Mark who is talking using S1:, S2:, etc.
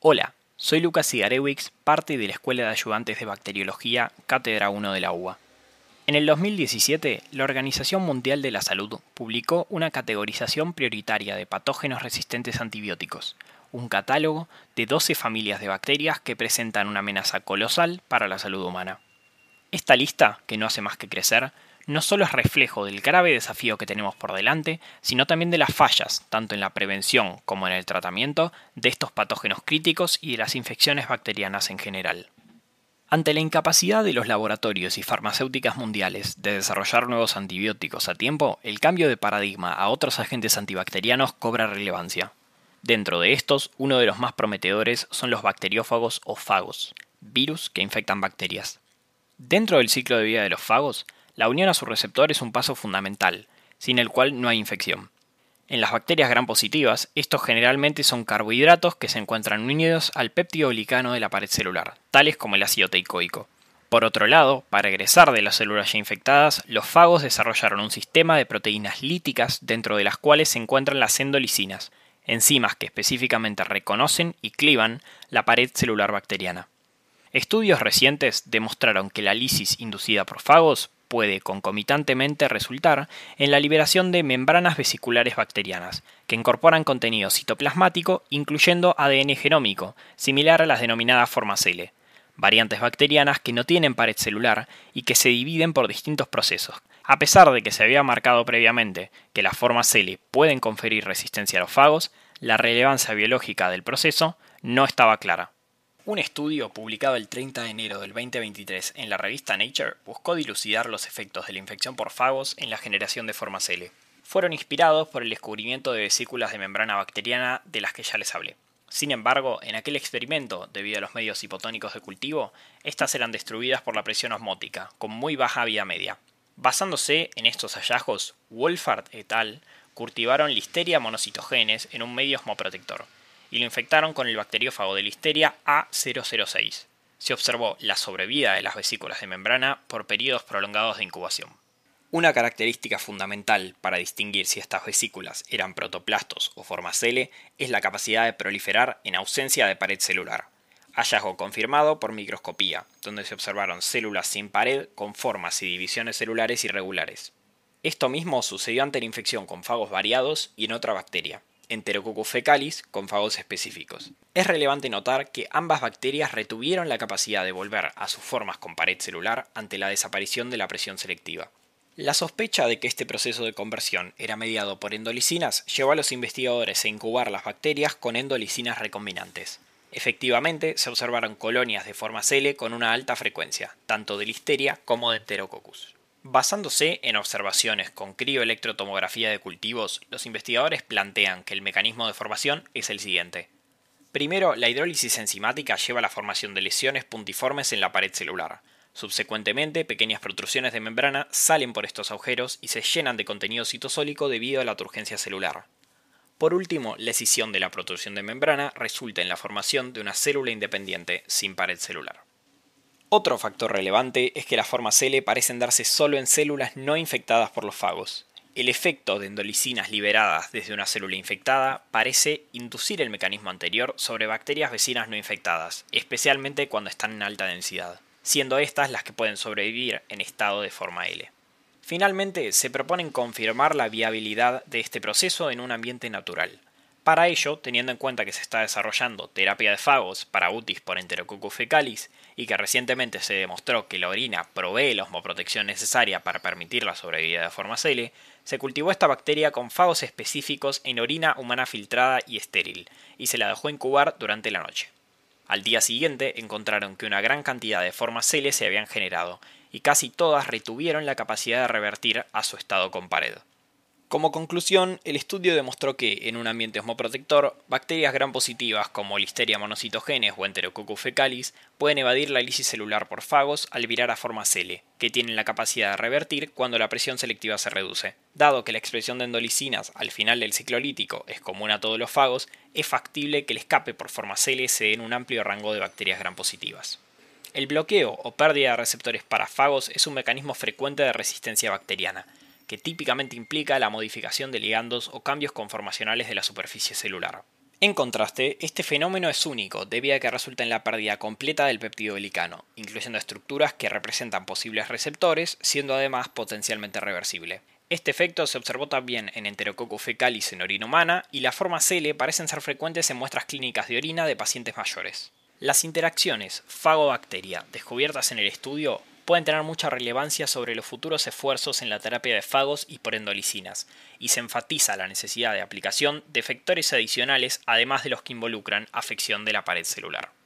S1: Hola, soy Lucas Igarewix, parte de la Escuela de Ayudantes de Bacteriología, Cátedra 1 de la UBA. En el 2017, la Organización Mundial de la Salud publicó una categorización prioritaria de patógenos resistentes a antibióticos, un catálogo de 12 familias de bacterias que presentan una amenaza colosal para la salud humana. Esta lista, que no hace más que crecer, no solo es reflejo del grave desafío que tenemos por delante, sino también de las fallas, tanto en la prevención como en el tratamiento, de estos patógenos críticos y de las infecciones bacterianas en general. Ante la incapacidad de los laboratorios y farmacéuticas mundiales de desarrollar nuevos antibióticos a tiempo, el cambio de paradigma a otros agentes antibacterianos cobra relevancia. Dentro de estos, uno de los más prometedores son los bacteriófagos o fagos, virus que infectan bacterias. Dentro del ciclo de vida de los fagos, la unión a su receptor es un paso fundamental, sin el cual no hay infección. En las bacterias gran positivas, estos generalmente son carbohidratos que se encuentran unidos al péptido de la pared celular, tales como el ácido teicoico. Por otro lado, para egresar de las células ya infectadas, los fagos desarrollaron un sistema de proteínas líticas dentro de las cuales se encuentran las endolicinas, enzimas que específicamente reconocen y clivan la pared celular bacteriana. Estudios recientes demostraron que la lisis inducida por fagos puede concomitantemente resultar en la liberación de membranas vesiculares bacterianas, que incorporan contenido citoplasmático incluyendo ADN genómico, similar a las denominadas formas L, variantes bacterianas que no tienen pared celular y que se dividen por distintos procesos. A pesar de que se había marcado previamente que las formas L pueden conferir resistencia a los fagos, la relevancia biológica del proceso no estaba clara. Un estudio publicado el 30 de enero del 2023 en la revista Nature buscó dilucidar los efectos de la infección por fagos en la generación de formas L. Fueron inspirados por el descubrimiento de vesículas de membrana bacteriana de las que ya les hablé. Sin embargo, en aquel experimento, debido a los medios hipotónicos de cultivo, estas eran destruidas por la presión osmótica, con muy baja vida media. Basándose en estos hallazgos, Wolfard et al. cultivaron Listeria monocitogenes en un medio osmoprotector y lo infectaron con el bacteriófago de listeria A006. Se observó la sobrevida de las vesículas de membrana por periodos prolongados de incubación. Una característica fundamental para distinguir si estas vesículas eran protoplastos o formas L es la capacidad de proliferar en ausencia de pared celular. Hallazgo confirmado por microscopía, donde se observaron células sin pared con formas y divisiones celulares irregulares. Esto mismo sucedió ante la infección con fagos variados y en otra bacteria. Enterococcus fecalis con fagos específicos. Es relevante notar que ambas bacterias retuvieron la capacidad de volver a sus formas con pared celular ante la desaparición de la presión selectiva. La sospecha de que este proceso de conversión era mediado por endolicinas llevó a los investigadores a incubar las bacterias con endolicinas recombinantes. Efectivamente, se observaron colonias de forma CL con una alta frecuencia, tanto de listeria como de enterococcus. Basándose en observaciones con crioelectrotomografía de cultivos, los investigadores plantean que el mecanismo de formación es el siguiente. Primero, la hidrólisis enzimática lleva a la formación de lesiones puntiformes en la pared celular. Subsecuentemente, pequeñas protrusiones de membrana salen por estos agujeros y se llenan de contenido citosólico debido a la turgencia celular. Por último, la escisión de la protrusión de membrana resulta en la formación de una célula independiente sin pared celular. Otro factor relevante es que las formas L parecen darse solo en células no infectadas por los fagos. El efecto de endolicinas liberadas desde una célula infectada parece inducir el mecanismo anterior sobre bacterias vecinas no infectadas, especialmente cuando están en alta densidad, siendo estas las que pueden sobrevivir en estado de forma L. Finalmente, se proponen confirmar la viabilidad de este proceso en un ambiente natural, para ello, teniendo en cuenta que se está desarrollando terapia de fagos para UTIs por Enterococcus fecalis y que recientemente se demostró que la orina provee la osmoprotección necesaria para permitir la sobrevida de Formacele, se cultivó esta bacteria con fagos específicos en orina humana filtrada y estéril y se la dejó incubar durante la noche. Al día siguiente encontraron que una gran cantidad de CL se habían generado y casi todas retuvieron la capacidad de revertir a su estado comparado. Como conclusión, el estudio demostró que, en un ambiente osmoprotector, bacterias gran positivas como Listeria monocitogenes o Enterococcus fecalis pueden evadir la lisis celular por fagos al virar a forma CL, que tienen la capacidad de revertir cuando la presión selectiva se reduce. Dado que la expresión de endolicinas al final del ciclo lítico es común a todos los fagos, es factible que el escape por forma CL se en un amplio rango de bacterias gram positivas. El bloqueo o pérdida de receptores para fagos es un mecanismo frecuente de resistencia bacteriana que típicamente implica la modificación de ligandos o cambios conformacionales de la superficie celular. En contraste, este fenómeno es único debido a que resulta en la pérdida completa del peptidoglicano, incluyendo estructuras que representan posibles receptores, siendo además potencialmente reversible. Este efecto se observó también en Enterococcus fecalis en orina humana y la forma CL parecen ser frecuentes en muestras clínicas de orina de pacientes mayores. Las interacciones fagobacteria descubiertas en el estudio pueden tener mucha relevancia sobre los futuros esfuerzos en la terapia de fagos y por endolicinas, y se enfatiza la necesidad de aplicación de factores adicionales además de los que involucran afección de la pared celular.